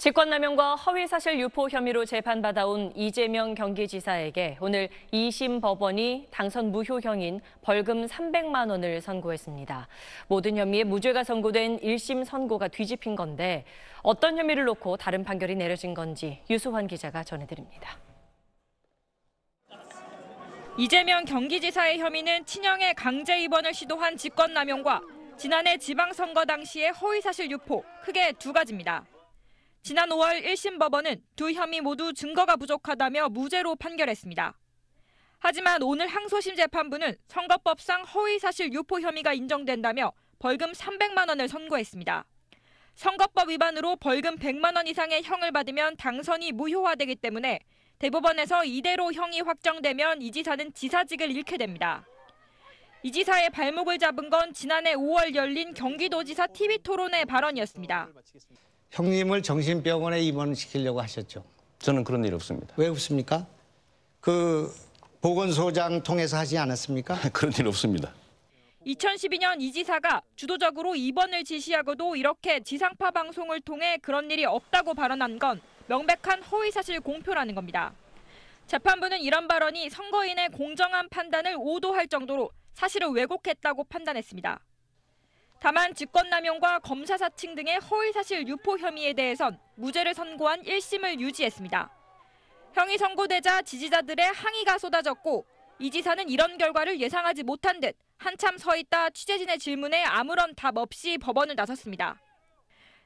직권남용과 허위사실 유포 혐의로 재판받아온 이재명 경기지사에게 오늘 2심 법원이 당선 무효형인 벌금 300만 원을 선고했습니다. 모든 혐의에 무죄가 선고된 1심 선고가 뒤집힌 건데 어떤 혐의를 놓고 다른 판결이 내려진 건지 유수환 기자가 전해드립니다. 이재명 경기지사의 혐의는 친형의 강제 입원을 시도한 직권남용과 지난해 지방선거 당시의 허위사실 유포 크게 두 가지입니다. 지난 5월 1심 법원은 두 혐의 모두 증거가 부족하다며 무죄로 판결했습니다. 하지만 오늘 항소심 재판부는 선거법상 허위사실 유포 혐의가 인정된다며 벌금 300만 원을 선고했습니다. 선거법 위반으로 벌금 100만 원 이상의 형을 받으면 당선이 무효화되기 때문에 대법원에서 이대로 형이 확정되면 이 지사는 지사직을 잃게 됩니다. 이 지사의 발목을 잡은 건 지난해 5월 열린 경기도지사 TV 토론회 발언이었습니다. 형님을 정신병원에 입원시키려고 하셨죠? 저는 그런 일 없습니다. 왜 없습니까? 그 보건소장 통해서 하지 않았습니까? 그런 일 없습니다. 2012년 이 지사가 주도적으로 입원을 지시하고도 이렇게 지상파 방송을 통해 그런 일이 없다고 발언한 건 명백한 허위사실 공표라는 겁니다. 재판부는 이런 발언이 선거인의 공정한 판단을 오도할 정도로 사실을 왜곡했다고 판단했습니다. 다만 직권남용과 검사사칭 등의 허위사실 유포 혐의에 대해선 무죄를 선고한 1심을 유지했습니다. 형이 선고되자 지지자들의 항의가 쏟아졌고 이 지사는 이런 결과를 예상하지 못한 듯 한참 서 있다 취재진의 질문에 아무런 답 없이 법원을 나섰습니다.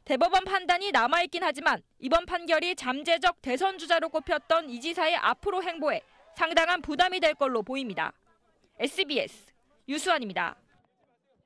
대법원 판단이 남아있긴 하지만 이번 판결이 잠재적 대선주자로 꼽혔던 이 지사의 앞으로 행보에 상당한 부담이 될 걸로 보입니다. SBS 유수환입니다.